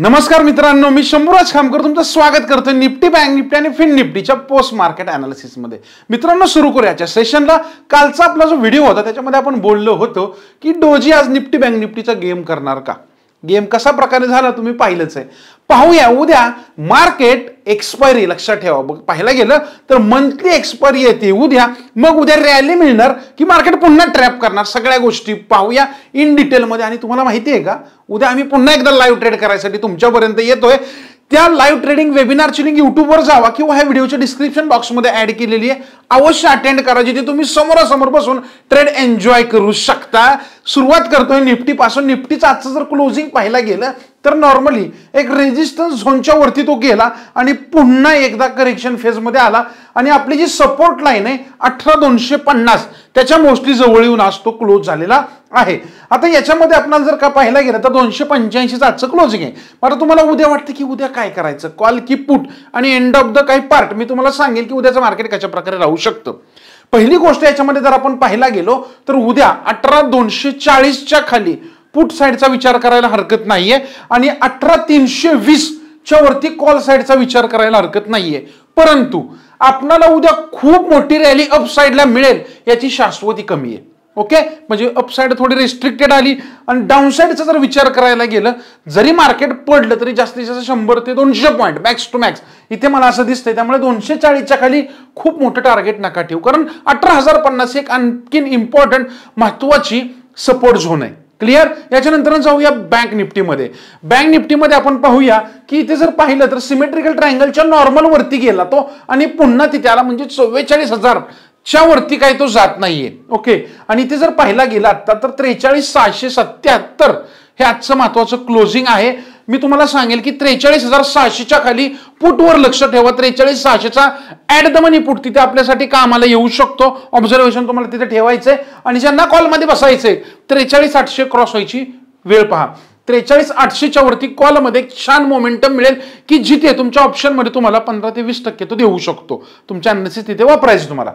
नमस्कार मित्रांनो मी शंभूराज खामकर तुमचं स्वागत करतो निफ्टी बँक निफ्टी आणि फिन निफ्टीच्या पोस्ट मार्केट अनालिसिसमध्ये मित्रांनो सुरू करूयाच्या सेशनला कालचा आपला जो व्हिडिओ होता त्याच्यामध्ये आपण बोललो होतो की डोजी आज निफ्टी बँक निफ्टीचा गेम करणार का गेम कशा प्रकारे झाला तुम्ही पाहिलंच आहे पाहूया उद्या मार्केट एक्सपायरी लक्षात ठेवा बघ पाहायला गेलं तर मंथली एक्सपायरी येते उद्या मग उद्या रॅली मिळणार की मार्केट पुन्हा ट्रॅप करणार सगळ्या गोष्टी पाहूया इन डिटेलमध्ये आणि तुम्हाला माहिती आहे का उद्या आम्ही पुन्हा एकदा लाईव्ह ट्रेड करायसाठी तुमच्यापर्यंत येतोय त्या लाईव्ह ट्रेडिंग वेबिनारची लिंक युट्यूबवर जावा किंवा ह्या व्हिडिओच्या डिस्क्रिप्शन बॉक्समध्ये ॲड केलेली आहे अवश्य अटेंड करा जिथे तुम्ही समोरासमोर बसून ट्रेड एन्जॉय करू शकता सुरुवात करतोय निफ्टीपासून निफ्टीचं आजचं जर क्लोजिंग पाहायला गेलं तर नॉर्मली एक रेजिस्टन्स झोनच्या वरती तो गेला आणि पुन्हा एकदा करेक्शन फेजमध्ये आला आणि आपली जी सपोर्ट लाईन आहे अठरा दोनशे पन्नास त्याच्या मोस्टली जवळ येऊन आज तो क्लोज झालेला आहे आता याच्यामध्ये आपल्याला जर का पाहायला गेलं तर दोनशे पंच्याऐंशीचं आजचं क्लोजिंग आहे मला तुम्हाला उद्या वाटतं की उद्या काय करायचं कॉल की पुट आणि एंड ऑफ द काही पार्ट मी तुम्हाला सांगेल की उद्याचं मार्केट कशा प्रकारे राहू शकतं पहिली गोष्ट याच्यामध्ये जर आपण पाहायला गेलो तर उद्या अठरा दोनशे चाळीसच्या खाली पुट साईडचा विचार करायला हरकत नाहीये आणि अठरा तीनशे वीसच्या वरती कॉल साईडचा विचार करायला हरकत नाहीये परंतु आपणाला उद्या खूप मोठी रॅली अपसाईडला मिळेल याची शाश्वती कमी आहे ओके म्हणजे अपसाईड थोडी रिस्ट्रिक्टेड आली आणि साईडचा जर विचार करायला गेलं जरी मार्केट पडलं तरी जास्तीत जास्त शंभर ते दोनशे पॉईंट मॅक्स टू मॅक्स इथे मला असं दिसतंय त्यामुळे दोनशे चाळीसच्या खाली खूप मोठं टार्गेट नका ठेवू कारण अठरा हजार पन्नास एक आणखीन इम्पॉर्टंट महत्वाची सपोर्ट झोन आहे क्लिअर याच्यानंतर जाऊया बँक निफ्टीमध्ये बँक निफ्टीमध्ये आपण पाहूया की इथे जर पाहिलं तर सिमेट्रिकल ट्रायंगलच्या नॉर्मल वरती गेला तो आणि पुन्हा आला म्हणजे चव्वेचाळीस हजारच्या च्या वरती काय तो जात नाहीये ओके आणि इथे जर पाहिला गेला आता तर त्रेचाळीस सहाशे सत्याहत्तर हे आजचं महत्वाचं क्लोजिंग आहे मी तुम्हाला सांगेल की त्रेचाळीस हजार सहाशेच्या खाली पुटवर लक्ष ठेवा त्रेचाळीस सहाशेचा ऍट द मनी पुट तिथे आपल्यासाठी कामाला येऊ शकतो ऑब्झर्वेशन तुम्हाला तिथे ठेवायचंय आणि ज्यांना कॉलमध्ये बसायचंय त्रेचाळीस आठशे क्रॉस व्हायची वेळ पहा त्रेचाळीस आठशेच्या वरती कॉलमध्ये छान मोमेंटम मिळेल की जिथे तुमच्या ऑप्शनमध्ये तुम्हाला पंधरा ते वीस टक्के तो देऊ शकतो तुमच्या अनालिसिस तिथे वापरायचं तुम्हाला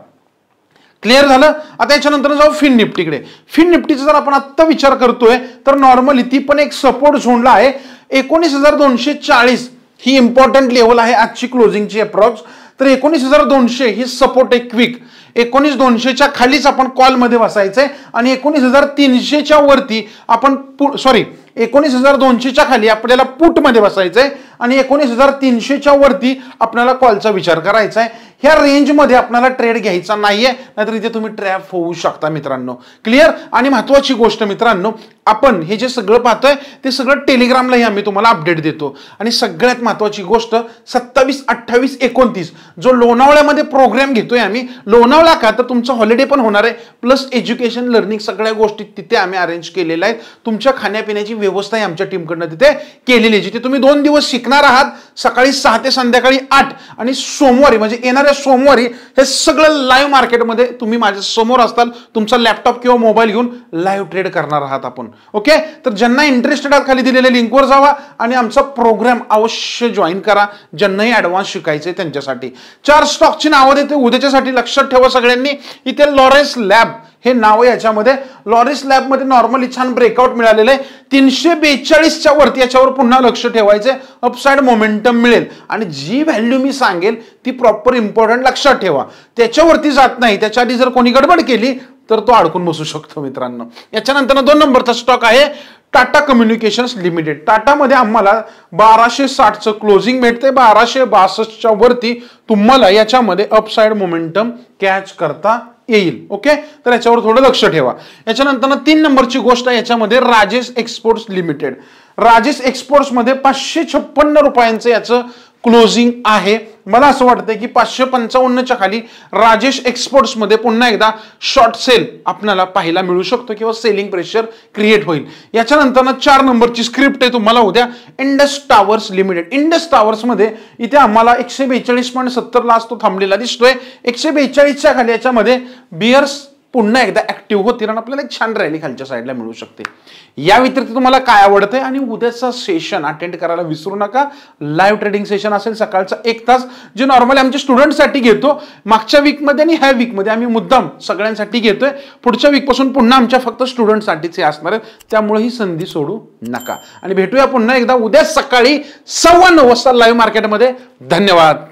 क्लिअर झालं आता याच्यानंतर जाऊ फिन निफ्टीकडे फिन निफ्टीचा जर आपण आत्ता विचार करतोय तर नॉर्मली ती पण एक सपोर्ट झोनला आहे एकोणीस हजार दोनशे चाळीस ही इम्पॉर्टंट लेवल आहे आजची क्लोजिंगची अप्रॉक्स तर एकोणीस हजार दोनशे ही सपोर्ट एक क्विक एकोणीस दोनशेच्या खालीच आपण कॉलमध्ये बसायचं आहे आणि एकोणीस हजार तीनशेच्या वरती आपण सॉरी एकोणीस हजार दोनशेच्या खाली आपल्याला पुटमध्ये बसायचं आहे आणि एकोणीस हजार तीनशेच्या वरती आपल्याला कॉलचा विचार करायचा आहे ह्या रेंजमध्ये आपल्याला ट्रेड घ्यायचा नाहीये नाहीतर इथे तुम्ही ट्रॅप होऊ शकता मित्रांनो क्लिअर आणि महत्वाची गोष्ट मित्रांनो आपण हे जे सगळं पाहतोय ते सगळं टेलिग्रामलाही आम्ही तुम्हाला अपडेट देतो आणि सगळ्यात महत्वाची गोष्ट सत्तावीस अठ्ठावीस एकोणतीस जो लोणावळ्यामध्ये प्रोग्राम घेतोय आम्ही लोणावळा का तर तुमचा हॉलिडे पण होणार आहे प्लस एज्युकेशन लर्निंग सगळ्या गोष्टी तिथे आम्ही अरेंज केलेल्या आहेत तुमच्या खाण्यापिण्याची व्यवस्थाही आमच्या टीमकडनं तिथे केलेली आहे जिथे तुम्ही दोन दिवस शिक शिकणार आहात सकाळी सहा ते संध्याकाळी आठ आणि सोमवारी म्हणजे येणाऱ्या सोमवारी हे सगळं लाईव्ह मार्केटमध्ये तुम्ही माझ्या समोर असताल तुमचा लॅपटॉप किंवा मोबाईल घेऊन लाईव्ह ट्रेड करणार आहात आपण ओके तर ज्यांना इंटरेस्टेड आहात खाली दिलेल्या लिंकवर जावा आणि आमचा प्रोग्राम अवश्य जॉईन करा ज्यांनाही ॲडव्हान्स शिकायचे त्यांच्यासाठी चार स्टॉकची नावं देते उद्याच्यासाठी लक्षात ठेवा सगळ्यांनी इथे लॉरेन्स लॅब हे नाव याच्यामध्ये लॉरिस लॅबमध्ये नॉर्मली छान ब्रेकआउट मिळालेलं आहे तीनशे बेचाळीसच्या वरती याच्यावर पुन्हा लक्ष ठेवायचे अपसाईड मोमेंट मोमेंटम मिळेल आणि जी व्हॅल्यू मी सांगेल ती प्रॉपर इम्पॉर्टंट लक्षात ठेवा त्याच्यावरती जात नाही त्याच्या आधी जर कोणी गडबड केली तर तो अडकून बसू शकतो मित्रांनो याच्यानंतर दोन नंबरचा स्टॉक आहे टाटा कम्युनिकेशन लिमिटेड टाटामध्ये आम्हाला बाराशे साठचं क्लोजिंग भेटते बाराशे बासष्टच्या वरती तुम्हाला याच्यामध्ये अपसाईड मोमेंटम कॅच करता येईल ओके तर याच्यावर थोडं लक्ष ठेवा याच्यानंतर तीन नंबरची गोष्ट आहे याच्यामध्ये राजेश एक्सपोर्ट्स लिमिटेड राजेश एक्सपोर्ट्समध्ये पाचशे छप्पन्न रुपयांचं याचं क्लोजिंग आहे मला असं वाटतं की पाचशे पंचावन्नच्या खाली राजेश एक्सपोर्ट्समध्ये पुन्हा एकदा शॉर्ट सेल आपल्याला पाहायला मिळू शकतो किंवा सेलिंग प्रेशर क्रिएट होईल याच्यानंतर ना चार नंबरची स्क्रिप्ट आहे तुम्हाला उद्या इंडस टावर्स लिमिटेड इंडस टावर्समध्ये इथे आम्हाला एकशे बेचाळीस पॉईंट सत्तरला तो थांबलेला दिसतोय एकशे बेचाळीसच्या खाली याच्यामध्ये बिअर्स पुन्हा एकदा ऍक्टिव्ह होतील आणि आपल्याला एक छान रॅली खालच्या साईडला मिळू शकते या व्यतिरिक्त तुम्हाला काय आवडतंय आणि उद्याचं सेशन अटेंड करायला विसरू नका लाईव्ह ट्रेडिंग सेशन असेल सकाळचा एक तास जे नॉर्मली आमच्या स्टुडंटसाठी घेतो मागच्या वीकमध्ये आणि ह्या वीकमध्ये आम्ही मुद्दाम सगळ्यांसाठी घेतोय पुढच्या वीकपासून पुन्हा आमच्या फक्त स्टुडंटसाठीच हे असणार आहेत त्यामुळे ही संधी सोडू नका आणि भेटूया पुन्हा एकदा उद्या सकाळी सव्वा नऊ वाजता लाईव्ह मार्केटमध्ये धन्यवाद